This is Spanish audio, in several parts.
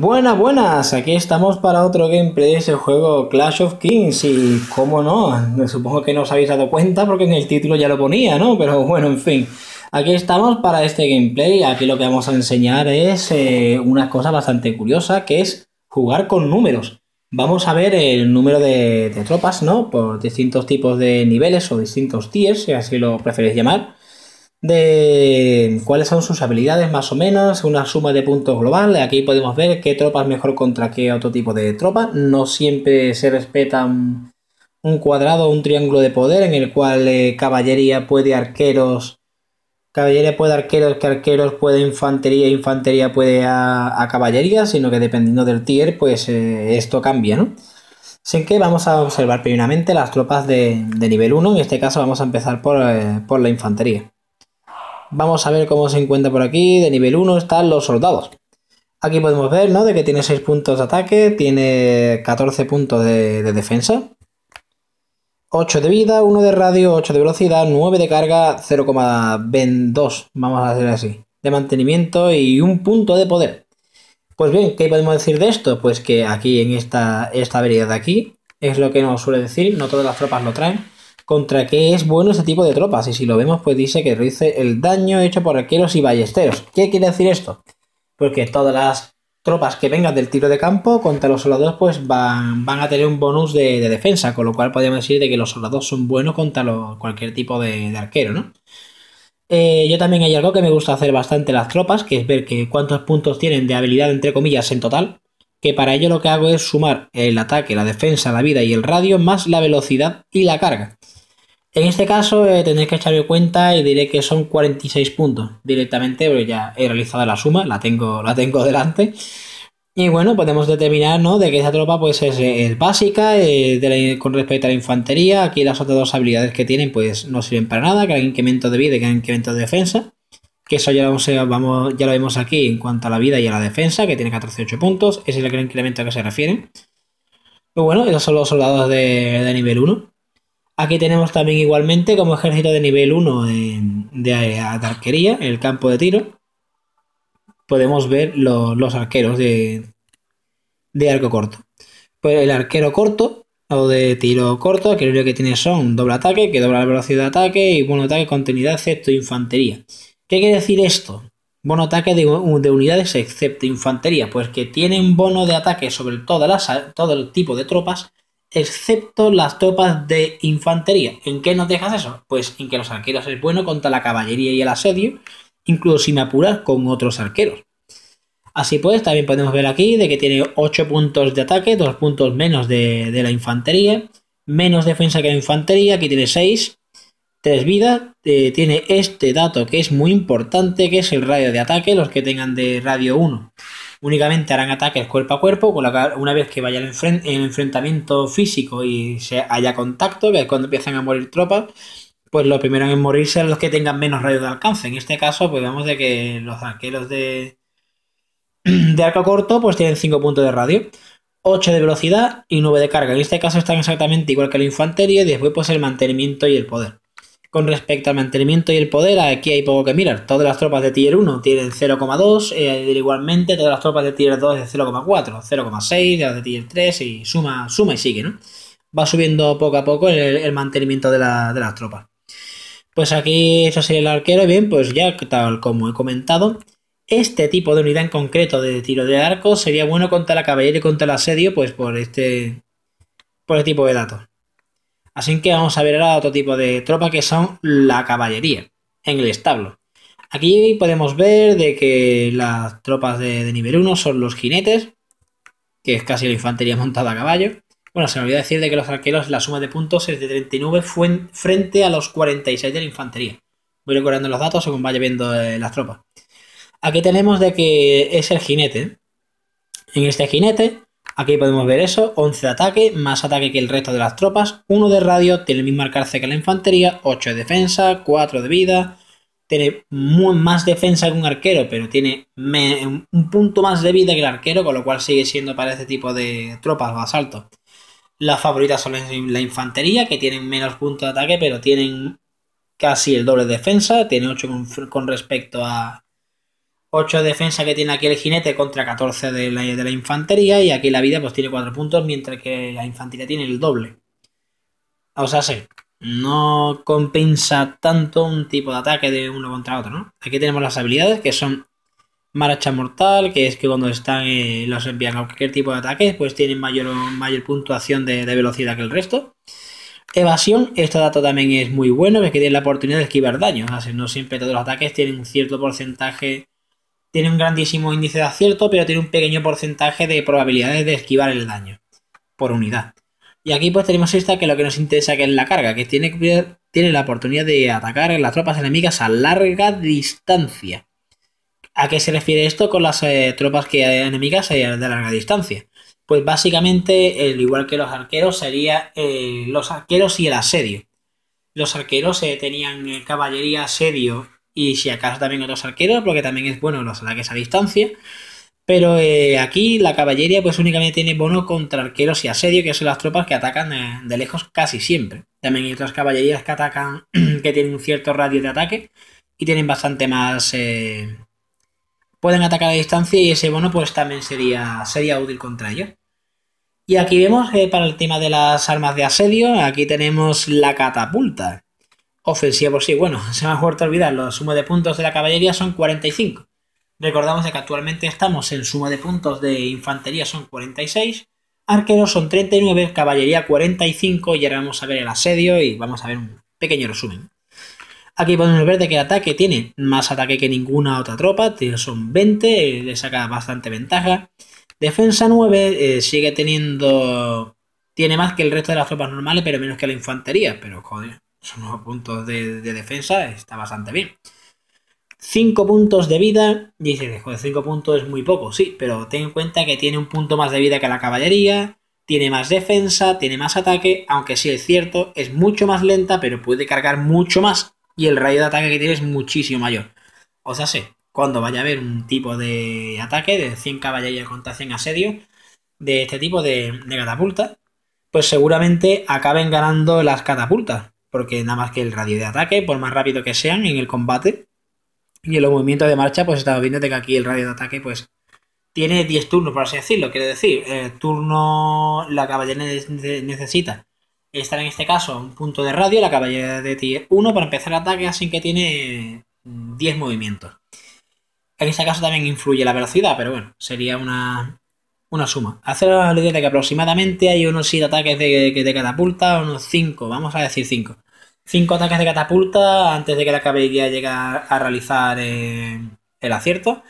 Buenas, buenas, aquí estamos para otro gameplay de ese juego Clash of Kings y cómo no, supongo que no os habéis dado cuenta porque en el título ya lo ponía, ¿no? Pero bueno, en fin, aquí estamos para este gameplay, aquí lo que vamos a enseñar es eh, una cosa bastante curiosa que es jugar con números. Vamos a ver el número de, de tropas, ¿no? Por distintos tipos de niveles o distintos tiers, si así lo preferís llamar de cuáles son sus habilidades más o menos, una suma de puntos globales Aquí podemos ver qué tropas mejor contra qué otro tipo de tropa. No siempre se respetan un cuadrado o un triángulo de poder en el cual eh, caballería puede arqueros, caballería puede arqueros, que arqueros puede infantería, infantería puede a, caballería, sino que dependiendo del tier, pues eh, esto cambia, ¿no? Así que vamos a observar primeramente las tropas de, nivel 1, en este caso vamos a empezar por eh, la infantería. Vamos a ver cómo se encuentra por aquí. De nivel 1 están los soldados. Aquí podemos ver, De que tiene 6 puntos de ataque, tiene 14 puntos de, defensa. 8 de vida, 1 de radio, 8 de velocidad, 9 de carga, 0,2, vamos a hacer así, de mantenimiento y un punto de poder. Pues bien, ¿qué podemos decir de esto? Pues que aquí en esta, esta habilidad de aquí es lo que nos suele decir, no todas las tropas lo traen, contra qué es bueno este tipo de tropas. Y si lo vemos, pues dice que reduce el daño hecho por arqueros y ballesteros. ¿Qué quiere decir esto? ...porque pues todas las tropas que vengan del tiro de campo contra los soldados pues van, van a tener un bonus de, defensa, con lo cual podríamos decir de que los soldados son buenos contra cualquier tipo de, arquero, ¿no? Eh, yo también hay algo que me gusta hacer bastante las tropas, que es ver que cuántos puntos tienen de habilidad entre comillas en total, que para ello lo que hago es sumar el ataque, la defensa, la vida y el radio, más la velocidad y la carga. En este caso eh, tendréis que echarme cuenta y diré que son 46 puntos directamente, pero ya he realizado la suma, la tengo, la tengo delante. Y bueno, podemos determinar de que esa tropa pues, es, eh, básica eh, con respecto a la infantería. Aquí las otras dos habilidades que tienen pues no sirven para nada, que hay incremento de vida y que hay incremento de defensa. Que eso ya lo, vemos aquí en cuanto a la vida y a la defensa, que tiene 14 puntos. Ese es el incremento a que se refieren. Pero pues bueno, esos son los soldados de, de nivel 1. Aquí tenemos también igualmente como ejército de nivel 1 eh, de, arquería, el campo de tiro. Podemos ver los arqueros de, arco corto. Pues el arquero corto o de tiro corto, que lo único que tiene son doble ataque, que dobla la velocidad de ataque y bono ataque continuidad excepto infantería. ¿Qué quiere decir esto? Bono ataque de, unidades excepto infantería, pues que tienen bono de ataque sobre todo el tipo de tropas excepto las tropas de infantería. ¿En qué nos dejas eso? Pues en que los arqueros es bueno contra la caballería y el asedio, incluso sin apurar con otros arqueros. Así pues, también podemos ver aquí de que tiene 8 puntos de ataque, 2 puntos menos de, la infantería, menos defensa que la infantería, aquí tiene 6, 3 vidas, eh, tiene este dato que es muy importante, que es el radio de ataque, los que tengan de radio 1 únicamente harán ataques cuerpo a cuerpo, con una vez que vaya el, enfrentamiento físico y se haya contacto, que cuando empiezan a morir tropas, pues lo primero en morir serán los que tengan menos radio de alcance. En este caso, pues vemos de que los arqueros de, de arco corto pues tienen 5 puntos de radio. 8 de velocidad y 9 de carga. En este caso están exactamente igual que la infantería y después pues el mantenimiento y el poder. Con respecto al mantenimiento y el poder, aquí hay poco que mirar. Todas las tropas de tier 1 tienen 0,2, eh, igualmente todas las tropas de tier 2 de 0,4, 0,6, las de tier 3 y suma, suma y sigue, ¿no? Va subiendo poco a poco el, mantenimiento de, las tropas. Pues aquí eso sería el arquero, bien, pues ya tal como he comentado, este tipo de unidad en concreto de tiro de arco sería bueno contra la caballería y contra el asedio, pues por este, por este tipo de datos. Así que vamos a ver ahora otro tipo de tropa que son la caballería en el establo. Aquí podemos ver de que las tropas de, nivel 1 son los jinetes, que es casi la infantería montada a caballo. Bueno, se me olvidó decir de que los arqueros la suma de puntos es de 39 frente a los 46 de la infantería. Voy recordando los datos según vaya viendo eh, las tropas. Aquí tenemos de que es el jinete. En este jinete Aquí podemos ver eso, 11 de ataque, más ataque que el resto de las tropas, 1 de radio, tiene el mismo alcance que la infantería, 8 de defensa, 4 de vida, tiene más defensa que un arquero, pero tiene un punto más de vida que el arquero, con lo cual sigue siendo para este tipo de tropas asalto. Las favoritas son la infantería, que tienen menos puntos de ataque, pero tienen casi el doble de defensa, tiene 8 con respecto a, 8 defensa que tiene aquí el jinete contra 14 de la, infantería. Y aquí la vida pues tiene 4 puntos, mientras que la infantería tiene el doble. O sea, sí, no compensa tanto un tipo de ataque de uno contra otro, ¿no? Aquí tenemos las habilidades que son marcha mortal, que es que cuando están eh, los envían a cualquier tipo de ataque, pues tienen mayor, mayor puntuación de, velocidad que el resto. Evasión, este dato también es muy bueno, es que tiene la oportunidad de esquivar daños. O sea, no siempre todos los ataques tienen un cierto porcentaje tiene un grandísimo índice de acierto, pero tiene un pequeño porcentaje de probabilidades de esquivar el daño por unidad. Y aquí pues tenemos esta que lo que nos interesa que es la carga, que tiene, tiene la oportunidad de atacar las tropas enemigas a larga distancia. ¿A qué se refiere esto con las eh, tropas que enemigas eh, de larga distancia? Pues básicamente, el igual que los arqueros, sería eh, los arqueros y el asedio. Los arqueros tenían caballería, asedio y si acaso también otros arqueros, porque también es bueno los ataques a distancia. Pero eh, aquí la caballería pues únicamente tiene bono contra arqueros y asedio, que son las tropas que atacan eh, de lejos casi siempre. También hay otras caballerías que atacan, que tienen un cierto radio de ataque y tienen bastante más... Eh, pueden atacar a distancia y ese bono pues también sería, sería útil contra ellos. Y aquí vemos para el tema de las armas de asedio, aquí tenemos la catapulta, ofensiva por Sí, bueno, se me ha vuelto a olvidar, los suma de puntos de la caballería son 45. Recordamos que actualmente estamos en suma de puntos de infantería son 46, arqueros son 39, caballería 45 y ahora vamos a ver el asedio y vamos a ver un pequeño resumen. Aquí podemos ver de que el ataque tiene más ataque que ninguna otra tropa, son 20, eh, le saca bastante ventaja. Defensa 9, eh, sigue teniendo... Tiene más que el resto de las tropas normales, pero menos que la infantería, pero joder. Son unos puntos de, defensa, está bastante bien. 5 puntos de vida. dice dices, joder, 5 puntos es muy poco, sí, pero ten en cuenta que tiene un punto más de vida que la caballería, tiene más defensa, tiene más ataque, aunque sí es cierto, es mucho más lenta, pero puede cargar mucho más y el rayo de ataque que tiene es muchísimo mayor. O sea, sé, cuando vaya a haber un tipo de ataque de 100 caballería contra 100 asedio de este tipo de catapulta, pues seguramente acaben ganando las catapultas. Porque nada más que el radio de ataque, por más rápido que sean en el combate y en los movimientos de marcha, pues estamos viendo que aquí el radio de ataque, pues tiene 10 turnos, por así decirlo. Quiere decir, el eh, turno la caballería necesita estar en este caso un punto de radio, la caballería de tier 1 para empezar el ataque, así que tiene 10 mm, movimientos. En este caso también influye la velocidad, pero bueno, sería una, una suma. Hacer la idea de que aproximadamente hay unos 7 ataques de, catapulta, unos 5, vamos a decir 5. 5 ataques de catapulta antes de que la caballería llegue a, realizar eh, el acierto.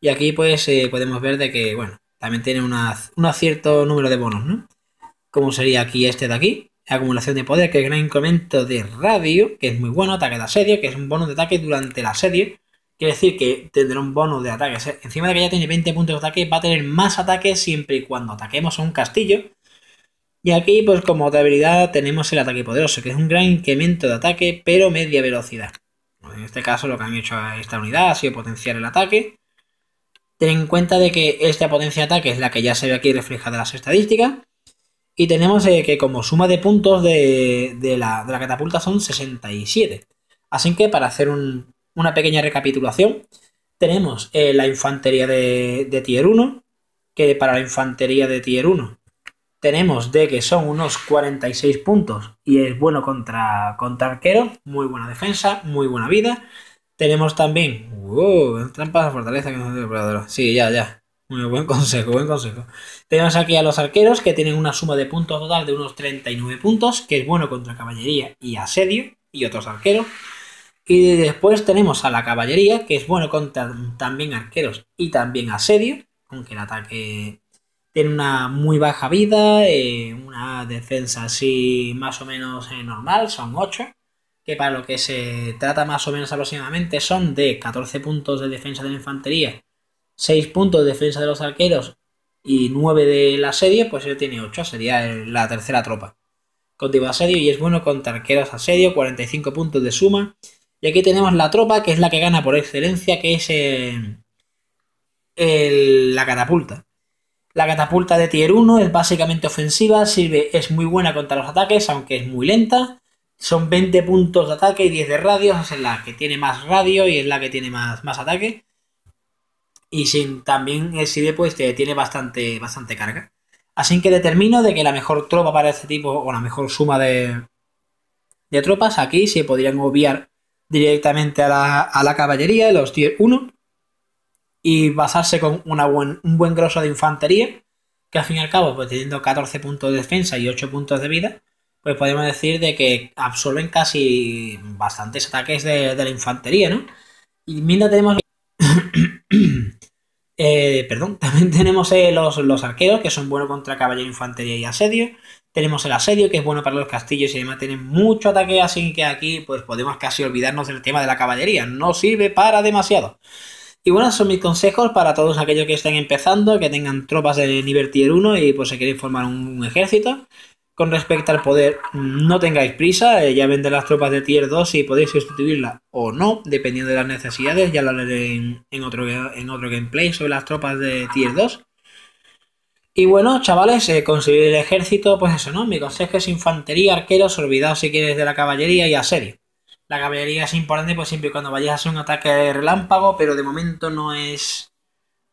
Y aquí pues eh, podemos ver de que, bueno, también tiene un cierto número de bonos, ¿no? Como sería aquí este de aquí. Acumulación de poder, que es gran incremento de radio, que es muy bueno, ataque de asedio, que es un bono de ataque durante el asedio decir que tendrá un bonus de ataques. Encima de que ya tiene 20 puntos de ataque, va a tener más ataque siempre y cuando ataquemos a un castillo. Y aquí, pues como otra habilidad, tenemos el ataque poderoso, que es un gran incremento de ataque, pero media velocidad. En este caso, lo que han hecho a esta unidad ha sido potenciar el ataque. Ten en cuenta de que esta potencia de ataque es la que ya se ve aquí reflejada en las estadísticas. Y tenemos eh, que como suma de puntos de, la, catapulta son 67. Así que para hacer un una pequeña recapitulación. Tenemos eh, la infantería de, tier 1, que para la infantería de tier 1 tenemos de que son unos 46 puntos y es bueno contra, contra arquero, muy buena defensa, muy buena vida. Tenemos también... ¡Wow! Trampas de fortaleza que no Sí, ya, ya. Muy buen consejo, buen consejo. Tenemos aquí a los arqueros que tienen una suma de puntos total de unos 39 puntos, que es bueno contra caballería y asedio y otros arqueros. Y después tenemos a la caballería, que es bueno contra también arqueros y también asedio, aunque el ataque tiene una muy baja vida, eh, una defensa así más o menos eh, normal, son 8, que para lo que se trata más o menos aproximadamente son de 14 puntos de defensa de la infantería, 6 puntos de defensa de los arqueros y 9 del asedio, pues él tiene 8, sería la tercera tropa. Contigo asedio y es bueno contra arqueros asedio, 45 puntos de suma, y aquí tenemos la tropa, que es la que gana por excelencia, que es eh, la catapulta. La catapulta de tier 1 es básicamente ofensiva, sirve, es muy buena contra los ataques, aunque es muy lenta. Son 20 puntos de ataque y 10 de radio, es la que tiene más radio y es la que tiene más, más ataque. Y sin, también el sirve, pues tiene bastante, bastante carga. Así que determino de que la mejor tropa para este tipo, o la mejor suma de, de tropas, aquí se podrían obviar directamente a la, a la caballería, los tier 1, y basarse con una buen, un buen grosso de infantería, que al fin y al cabo, pues teniendo 14 puntos de defensa y 8 puntos de vida, pues podemos decir de que absorben casi bastantes ataques de, la infantería, ¿no? Y mira, tenemos... Eh, perdón, también tenemos eh, los, los, arqueros, que son buenos contra caballería, infantería y asedio. Tenemos el asedio, que es bueno para los castillos y además tienen mucho ataque, así que aquí pues podemos casi olvidarnos del tema de la caballería. No sirve para demasiado. Y bueno, son mis consejos para todos aquellos que estén empezando, que tengan tropas de nivel tier 1 y pues se quieren formar un, ejército. Con respecto al poder, no tengáis prisa, eh, ya venden las tropas de tier 2 y podéis sustituirla o no, dependiendo de las necesidades. Ya lo haré otro, en otro gameplay sobre las tropas de tier 2. Y bueno, chavales, eh, conseguir el ejército, pues eso, ¿no? Mi consejo es infantería, arqueros, olvidaos si quieres de la caballería y asedio. La caballería es importante pues siempre cuando vayas a hacer un ataque de relámpago, pero de momento no es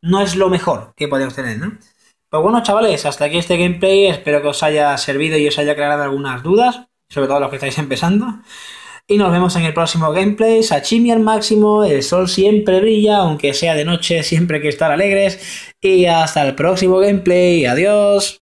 no es lo mejor que podéis tener, ¿no? Pues bueno, chavales, hasta aquí este gameplay, espero que os haya servido y os haya aclarado algunas dudas, sobre todo los que estáis empezando. Y nos vemos en el próximo gameplay. Sachimi al máximo, el sol siempre brilla, aunque sea de noche, siempre hay que estar alegres. Y hasta el próximo gameplay. Adiós.